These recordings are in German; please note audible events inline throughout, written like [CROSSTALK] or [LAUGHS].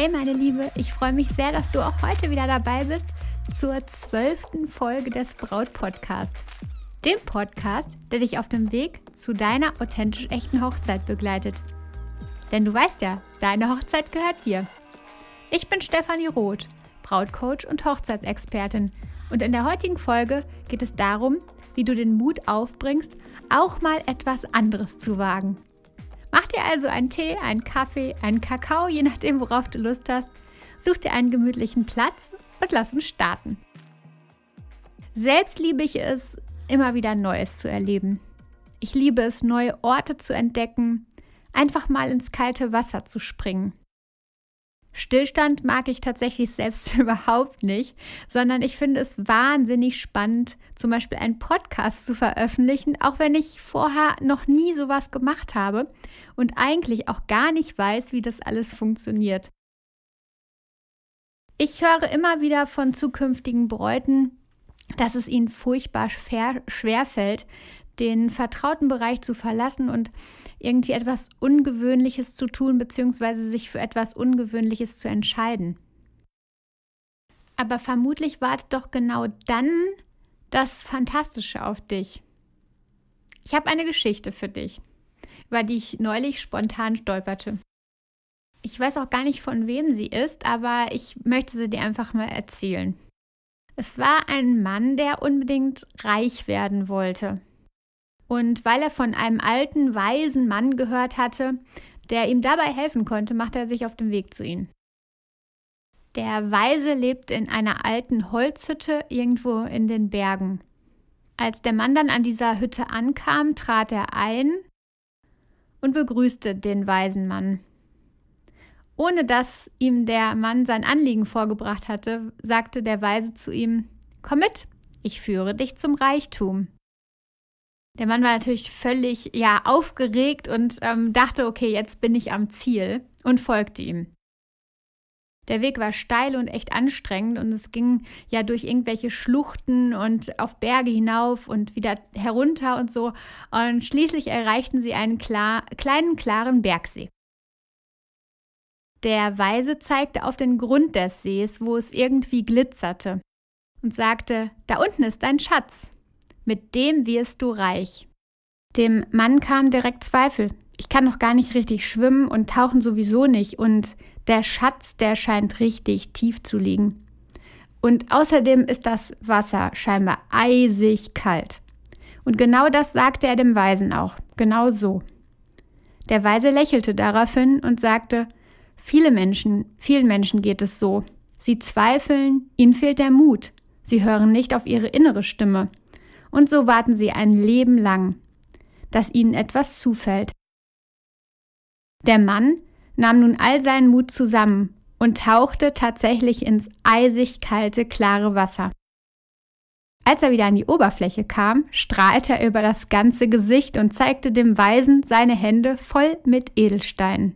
Hey meine Liebe, ich freue mich sehr, dass du auch heute wieder dabei bist zur zwölften Folge des Braut Podcast. Dem Podcast, der dich auf dem Weg zu deiner authentisch echten Hochzeit begleitet. Denn du weißt ja, deine Hochzeit gehört dir. Ich bin Stefanie Roth, Brautcoach und Hochzeitsexpertin. Und in der heutigen Folge geht es darum, wie du den Mut aufbringst, auch mal etwas anderes zu wagen. Mach dir also einen Tee, einen Kaffee, einen Kakao, je nachdem, worauf du Lust hast. Such dir einen gemütlichen Platz und lass uns starten. Selbst liebe ich es, immer wieder Neues zu erleben. Ich liebe es, neue Orte zu entdecken, einfach mal ins kalte Wasser zu springen. Stillstand mag ich tatsächlich selbst [LAUGHS] überhaupt nicht, sondern ich finde es wahnsinnig spannend, zum Beispiel einen Podcast zu veröffentlichen, auch wenn ich vorher noch nie sowas gemacht habe und eigentlich auch gar nicht weiß, wie das alles funktioniert. Ich höre immer wieder von zukünftigen Bräuten, dass es ihnen furchtbar schwer fällt, den vertrauten Bereich zu verlassen und irgendwie etwas Ungewöhnliches zu tun beziehungsweise sich für etwas Ungewöhnliches zu entscheiden. Aber vermutlich wartet doch genau dann das Fantastische auf dich. Ich habe eine Geschichte für dich, über die ich neulich spontan stolperte. Ich weiß auch gar nicht, von wem sie ist, aber ich möchte sie dir einfach mal erzählen. Es war ein Mann, der unbedingt reich werden wollte. Und weil er von einem alten, weisen Mann gehört hatte, der ihm dabei helfen konnte, machte er sich auf den Weg zu ihm. Der Weise lebt in einer alten Holzhütte irgendwo in den Bergen. Als der Mann dann an dieser Hütte ankam, trat er ein und begrüßte den weisen Mann. Ohne dass ihm der Mann sein Anliegen vorgebracht hatte, sagte der Weise zu ihm, Komm mit, ich führe dich zum Reichtum. Der Mann war natürlich völlig ja aufgeregt und ähm, dachte, okay, jetzt bin ich am Ziel und folgte ihm. Der Weg war steil und echt anstrengend und es ging ja durch irgendwelche Schluchten und auf Berge hinauf und wieder herunter und so. Und schließlich erreichten sie einen klar, kleinen, klaren Bergsee. Der Weise zeigte auf den Grund des Sees, wo es irgendwie glitzerte, und sagte, da unten ist ein Schatz mit dem wirst du reich. Dem Mann kamen direkt Zweifel. Ich kann noch gar nicht richtig schwimmen und tauchen sowieso nicht und der Schatz, der scheint richtig tief zu liegen. Und außerdem ist das Wasser scheinbar eisig kalt. Und genau das sagte er dem Weisen auch, genau so. Der Weise lächelte daraufhin und sagte, viele Menschen, vielen Menschen geht es so. Sie zweifeln, ihnen fehlt der Mut, sie hören nicht auf ihre innere Stimme. Und so warten sie ein Leben lang, dass ihnen etwas zufällt. Der Mann nahm nun all seinen Mut zusammen und tauchte tatsächlich ins eisig kalte, klare Wasser. Als er wieder an die Oberfläche kam, strahlte er über das ganze Gesicht und zeigte dem Weisen seine Hände voll mit Edelsteinen.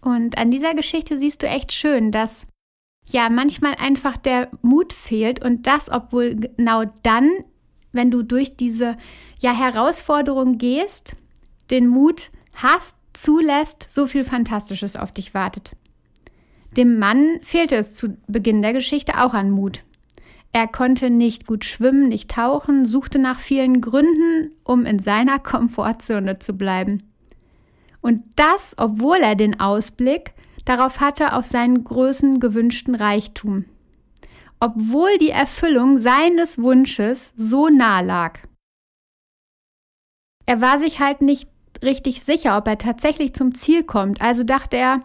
Und an dieser Geschichte siehst du echt schön, dass ja, manchmal einfach der Mut fehlt und das, obwohl genau dann, wenn du durch diese ja, Herausforderung gehst, den Mut hast, zulässt, so viel Fantastisches auf dich wartet. Dem Mann fehlte es zu Beginn der Geschichte auch an Mut. Er konnte nicht gut schwimmen, nicht tauchen, suchte nach vielen Gründen, um in seiner [LAUGHS] Komfortzone zu bleiben. Und das, obwohl er den Ausblick Darauf hatte auf seinen Größen gewünschten Reichtum, obwohl die Erfüllung seines Wunsches so nah lag. Er war sich halt nicht richtig sicher, ob er tatsächlich zum Ziel kommt, also dachte er,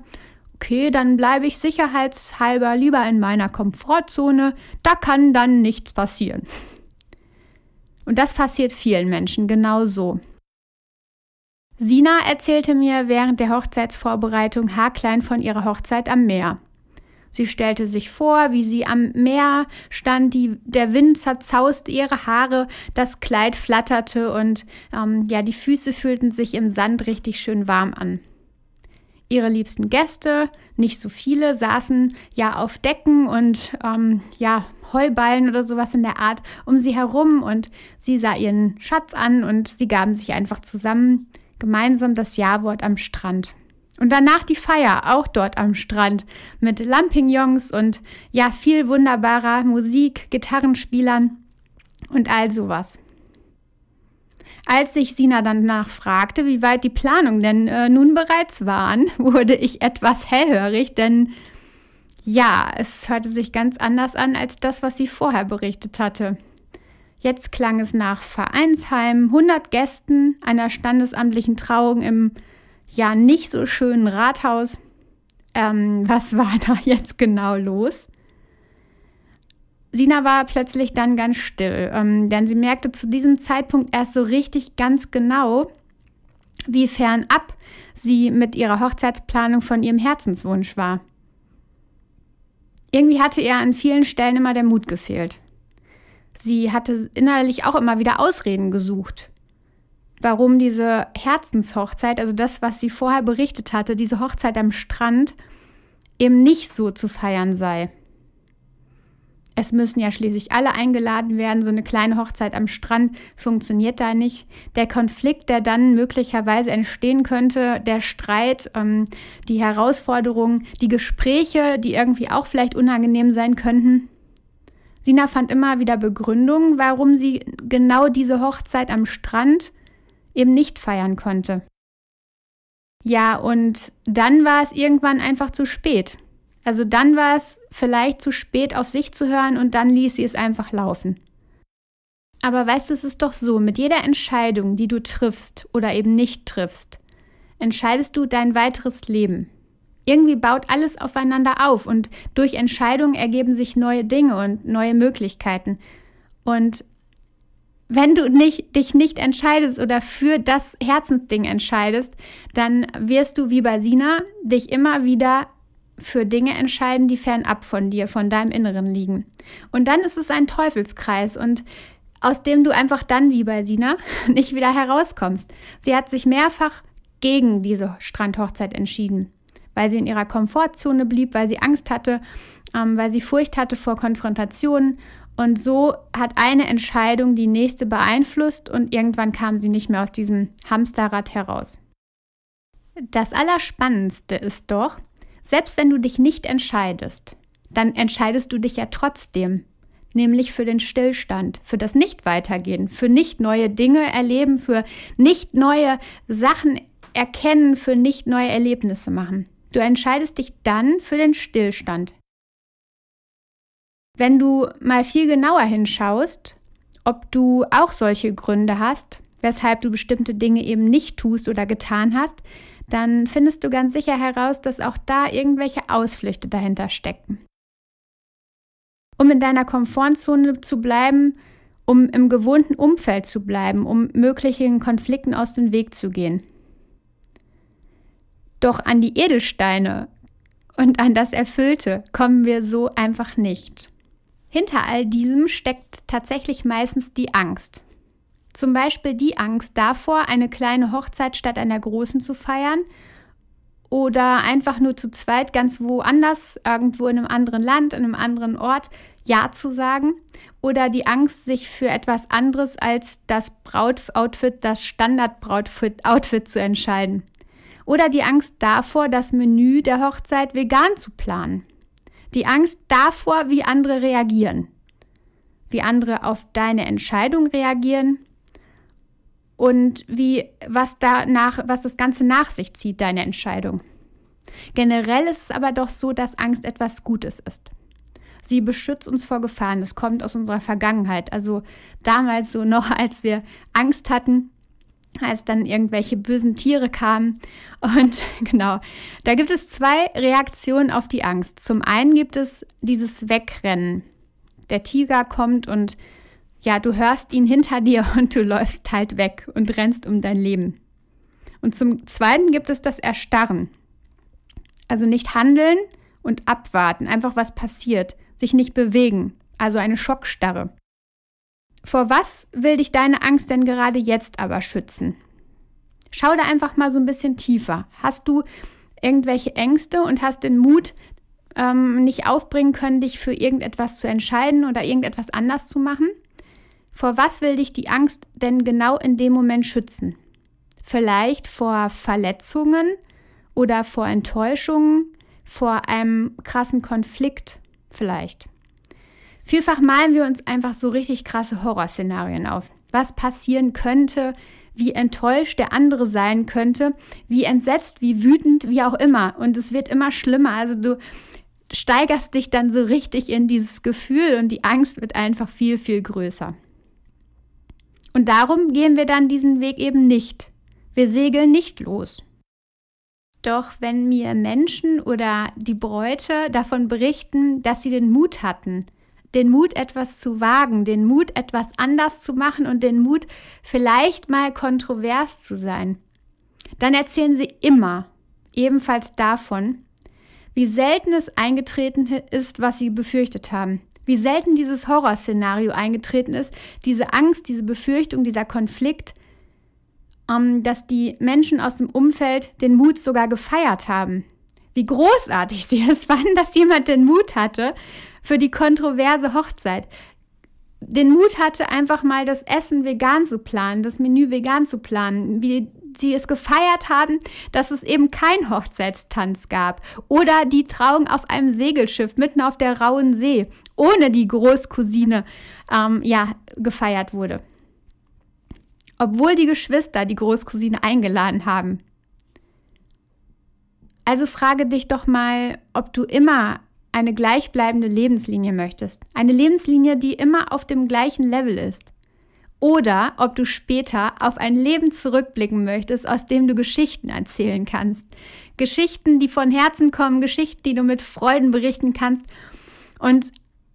okay, dann bleibe ich sicherheitshalber lieber in meiner Komfortzone, da kann dann nichts passieren. Und das passiert vielen Menschen genau so. Sina erzählte mir während der Hochzeitsvorbereitung haarklein von ihrer Hochzeit am Meer. Sie stellte sich vor, wie sie am Meer stand, die, der Wind zerzauste ihre Haare, das Kleid flatterte und ähm, ja, die Füße fühlten sich im Sand richtig schön warm an. Ihre liebsten Gäste, nicht so viele, saßen ja auf Decken und ähm, ja, Heuballen oder sowas in der Art um sie herum und sie sah ihren Schatz an und sie gaben sich einfach zusammen. Gemeinsam das Ja-Wort am Strand. Und danach die Feier, auch dort am Strand, mit Lampignons und ja, viel wunderbarer Musik, Gitarrenspielern und all sowas. Als ich Sina danach fragte, wie weit die Planungen denn äh, nun bereits waren, [LAUGHS] wurde ich etwas hellhörig, denn ja, es hörte sich ganz anders an als das, was sie vorher berichtet hatte. Jetzt klang es nach Vereinsheim, 100 Gästen, einer standesamtlichen Trauung im ja nicht so schönen Rathaus. Ähm, was [LAUGHS] war da jetzt genau los? Sina war plötzlich dann ganz still, ähm, denn sie merkte zu diesem Zeitpunkt erst so richtig ganz genau, wie fernab sie mit ihrer Hochzeitsplanung von ihrem Herzenswunsch war. Irgendwie hatte ihr an vielen Stellen immer der Mut gefehlt. Sie hatte innerlich auch immer wieder Ausreden gesucht, warum diese Herzenshochzeit, also das, was sie vorher berichtet hatte, diese Hochzeit am Strand, eben nicht so zu feiern sei. Es müssen ja schließlich alle eingeladen werden. So eine kleine Hochzeit am Strand funktioniert da nicht. Der Konflikt, der dann möglicherweise entstehen könnte, der Streit, ähm, die Herausforderungen, die Gespräche, die irgendwie auch vielleicht unangenehm sein könnten, Sina fand immer wieder Begründungen, warum sie genau diese Hochzeit am Strand eben nicht feiern konnte. Ja, und dann war es irgendwann einfach zu spät. Also dann war es vielleicht zu spät auf sich zu hören und dann ließ sie es einfach laufen. Aber weißt du, es ist doch so, mit jeder Entscheidung, die du triffst oder eben nicht triffst, entscheidest du dein weiteres Leben irgendwie baut alles aufeinander auf und durch Entscheidungen ergeben sich neue Dinge und neue Möglichkeiten. Und wenn du nicht, dich nicht entscheidest oder für das Herzensding entscheidest, dann wirst du wie bei Sina dich immer wieder für Dinge entscheiden, die fernab von dir, von deinem Inneren liegen. Und dann ist es ein Teufelskreis und aus dem du einfach dann, wie bei Sina, [LAUGHS] nicht wieder herauskommst. Sie hat sich mehrfach gegen diese Strandhochzeit entschieden weil sie in ihrer Komfortzone blieb, weil sie Angst hatte, ähm, weil sie Furcht hatte vor Konfrontationen. Und so hat eine Entscheidung die nächste beeinflusst und irgendwann kam sie nicht mehr aus diesem Hamsterrad heraus. Das Allerspannendste ist doch, selbst wenn du dich nicht entscheidest, dann entscheidest du dich ja trotzdem, nämlich für den Stillstand, für das Nicht-Weitergehen, für nicht neue Dinge erleben, für nicht neue Sachen erkennen, für nicht neue Erlebnisse machen. Du entscheidest dich dann für den Stillstand. Wenn du mal viel genauer hinschaust, ob du auch solche Gründe hast, weshalb du bestimmte Dinge eben nicht tust oder getan hast, dann findest du ganz sicher heraus, dass auch da irgendwelche Ausflüchte dahinter stecken. Um in deiner Komfortzone zu bleiben, um im gewohnten Umfeld zu bleiben, um möglichen Konflikten aus dem Weg zu gehen. Doch an die Edelsteine und an das Erfüllte kommen wir so einfach nicht. Hinter all diesem steckt tatsächlich meistens die Angst. Zum Beispiel die Angst davor, eine kleine Hochzeit statt einer großen zu feiern oder einfach nur zu zweit ganz woanders, irgendwo in einem anderen Land, in einem anderen Ort, Ja zu sagen oder die Angst, sich für etwas anderes als das Brautoutfit, das Standardbrautoutfit zu entscheiden. Oder die Angst davor, das Menü der Hochzeit vegan zu planen. Die Angst davor, wie andere reagieren. Wie andere auf deine Entscheidung reagieren und wie, was, danach, was das Ganze nach sich zieht, deine Entscheidung. Generell ist es aber doch so, dass Angst etwas Gutes ist. Sie beschützt uns vor Gefahren. Es kommt aus unserer Vergangenheit. Also damals so noch, als wir Angst hatten, als dann irgendwelche bösen Tiere kamen. Und [LAUGHS] genau, da gibt es zwei Reaktionen auf die Angst. Zum einen gibt es dieses Wegrennen. Der Tiger kommt und ja, du hörst ihn hinter dir [LAUGHS] und du läufst halt weg und rennst um dein Leben. Und zum zweiten gibt es das Erstarren. Also nicht handeln und abwarten, einfach was passiert, sich nicht bewegen, also eine Schockstarre. Vor was will dich deine Angst denn gerade jetzt aber schützen? Schau da einfach mal so ein bisschen tiefer. Hast du irgendwelche Ängste und hast den Mut ähm, nicht aufbringen können, dich für irgendetwas zu entscheiden oder irgendetwas anders zu machen? Vor was will dich die Angst denn genau in dem Moment schützen? Vielleicht vor Verletzungen oder vor Enttäuschungen, vor einem krassen Konflikt vielleicht. Vielfach malen wir uns einfach so richtig krasse Horrorszenarien auf. Was passieren könnte, wie enttäuscht der andere sein könnte, wie entsetzt, wie wütend, wie auch immer. Und es wird immer schlimmer. Also du steigerst dich dann so richtig in dieses Gefühl und die Angst wird einfach viel, viel größer. Und darum gehen wir dann diesen Weg eben nicht. Wir segeln nicht los. Doch wenn mir Menschen oder die Bräute davon berichten, dass sie den Mut hatten, den Mut, etwas zu wagen, den Mut, etwas anders zu machen und den Mut, vielleicht mal kontrovers zu sein. Dann erzählen sie immer, ebenfalls davon, wie selten es eingetreten ist, was sie befürchtet haben. Wie selten dieses Horrorszenario eingetreten ist, diese Angst, diese Befürchtung, dieser Konflikt, ähm, dass die Menschen aus dem Umfeld den Mut sogar gefeiert haben, wie großartig [LAUGHS] sie es fanden, dass jemand den Mut hatte für die kontroverse Hochzeit. Den Mut hatte, einfach mal das Essen vegan zu planen, das Menü vegan zu planen, wie sie es gefeiert haben, dass es eben keinen Hochzeitstanz gab oder die Trauung auf einem Segelschiff mitten auf der rauen See ohne die Großcousine ähm, ja, gefeiert wurde obwohl die Geschwister die Großcousine eingeladen haben. Also frage dich doch mal, ob du immer eine gleichbleibende Lebenslinie möchtest. Eine Lebenslinie, die immer auf dem gleichen Level ist. Oder ob du später auf ein Leben zurückblicken möchtest, aus dem du Geschichten erzählen kannst. Geschichten, die von Herzen kommen, Geschichten, die du mit Freuden berichten kannst. Und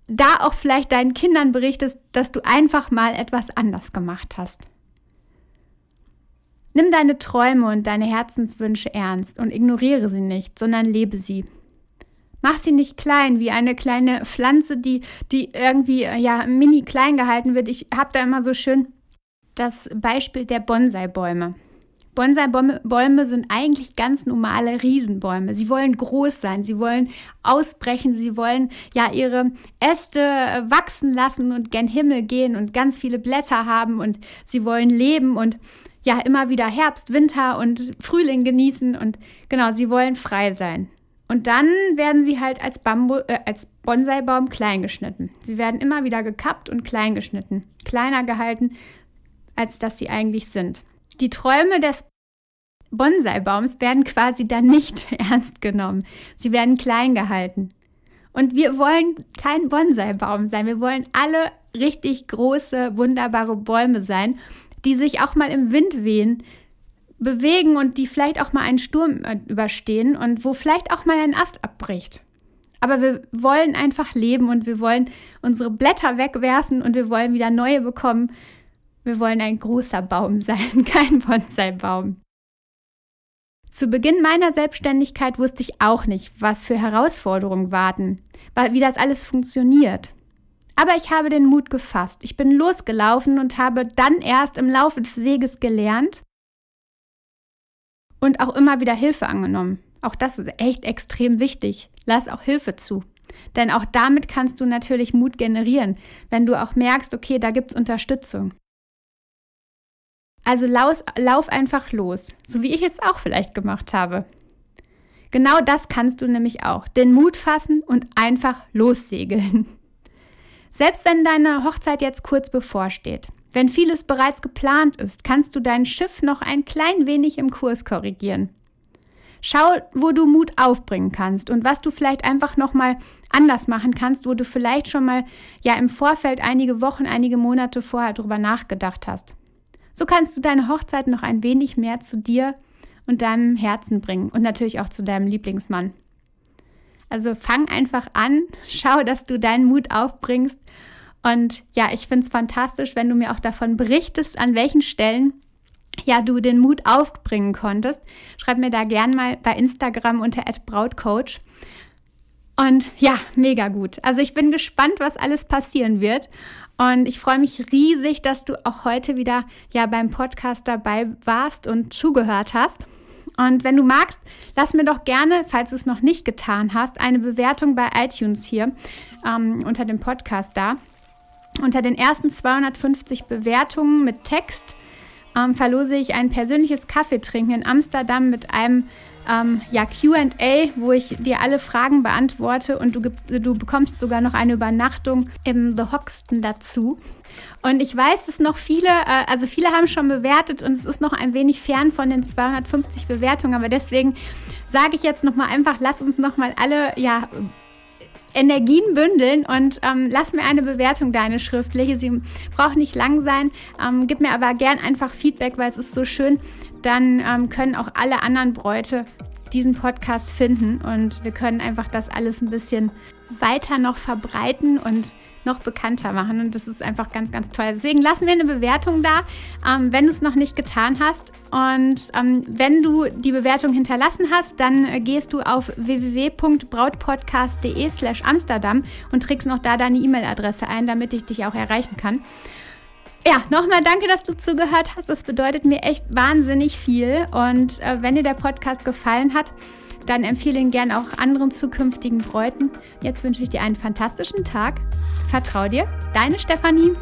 da auch vielleicht deinen Kindern berichtest, dass du einfach mal etwas anders gemacht hast. Nimm deine Träume und deine Herzenswünsche ernst und ignoriere sie nicht, sondern lebe sie. Mach sie nicht klein, wie eine kleine Pflanze, die, die irgendwie äh, ja, mini klein gehalten wird. Ich habe da immer so schön das Beispiel der Bonsai-Bäume. Bonsai-Bäume sind eigentlich ganz normale Riesenbäume. Sie wollen groß sein, sie wollen ausbrechen, sie wollen ja ihre Äste äh, wachsen lassen und gern Himmel gehen und ganz viele Blätter haben und sie wollen leben und ja immer wieder Herbst, Winter und Frühling genießen und genau, sie wollen frei sein. Und dann werden sie halt als, Bambu äh, als Bonsaibaum klein geschnitten. Sie werden immer wieder gekappt und klein geschnitten, kleiner gehalten, als dass sie eigentlich sind. Die Träume des Bonsaibaums werden quasi dann nicht [LAUGHS] ernst genommen. Sie werden klein gehalten. Und wir wollen kein Bonsaibaum sein. Wir wollen alle richtig große, wunderbare Bäume sein die sich auch mal im Wind wehen, bewegen und die vielleicht auch mal einen Sturm äh, überstehen und wo vielleicht auch mal ein Ast abbricht. Aber wir wollen einfach leben und wir wollen unsere Blätter wegwerfen und wir wollen wieder neue bekommen. Wir wollen ein großer Baum sein, [LAUGHS] kein Bonsai-Baum. Zu Beginn meiner Selbstständigkeit wusste ich auch nicht, was für Herausforderungen warten, wie das alles funktioniert. Aber ich habe den Mut gefasst. Ich bin losgelaufen und habe dann erst im Laufe des Weges gelernt und auch immer wieder Hilfe angenommen. Auch das ist echt extrem wichtig. Lass auch Hilfe zu. Denn auch damit kannst du natürlich Mut generieren, wenn du auch merkst, okay, da gibt es Unterstützung. Also laus, lauf einfach los, so wie ich jetzt auch vielleicht gemacht habe. Genau das kannst du nämlich auch. Den Mut fassen und einfach lossegeln. Selbst wenn deine Hochzeit jetzt kurz bevorsteht, wenn vieles bereits geplant ist, kannst du dein Schiff noch ein klein wenig im Kurs korrigieren. Schau, wo du Mut aufbringen kannst und was du vielleicht einfach noch mal anders machen kannst, wo du vielleicht schon mal ja im Vorfeld einige Wochen, einige Monate vorher drüber nachgedacht hast. So kannst du deine Hochzeit noch ein wenig mehr zu dir und deinem Herzen bringen und natürlich auch zu deinem Lieblingsmann. Also fang einfach an, schau, dass du deinen Mut aufbringst. Und ja, ich finde es fantastisch, wenn du mir auch davon berichtest, an welchen Stellen ja, du den Mut aufbringen konntest. Schreib mir da gern mal bei Instagram unter @brautcoach. Und ja, mega gut. Also ich bin gespannt, was alles passieren wird. Und ich freue mich riesig, dass du auch heute wieder ja beim Podcast dabei warst und zugehört hast. Und wenn du magst, lass mir doch gerne, falls du es noch nicht getan hast, eine Bewertung bei iTunes hier ähm, unter dem Podcast da. Unter den ersten 250 Bewertungen mit Text ähm, verlose ich ein persönliches Kaffeetrinken in Amsterdam mit einem ähm, ja, QA, wo ich dir alle Fragen beantworte und du, du bekommst sogar noch eine Übernachtung im The Hoxton dazu. Und ich weiß, dass noch viele, äh, also viele haben schon bewertet und es ist noch ein wenig fern von den 250 Bewertungen, aber deswegen sage ich jetzt nochmal einfach, lass uns nochmal alle, ja, Energien bündeln und ähm, lass mir eine Bewertung deine schriftliche. Sie braucht nicht lang sein. Ähm, gib mir aber gern einfach Feedback, weil es ist so schön, dann ähm, können auch alle anderen Bräute diesen Podcast finden und wir können einfach das alles ein bisschen weiter noch verbreiten und noch bekannter machen. Und das ist einfach ganz, ganz toll. Deswegen lassen wir eine Bewertung da, ähm, wenn du es noch nicht getan hast. Und ähm, wenn du die Bewertung hinterlassen hast, dann äh, gehst du auf www.brautpodcast.de slash Amsterdam und trägst noch da deine E-Mail-Adresse ein, damit ich dich auch erreichen kann. Ja, nochmal danke, dass du zugehört hast. Das bedeutet mir echt wahnsinnig viel. Und äh, wenn dir der Podcast gefallen hat, dann empfehle ihn gerne auch anderen zukünftigen Bräuten. Jetzt wünsche ich dir einen fantastischen Tag. Vertrau dir, deine Stefanie.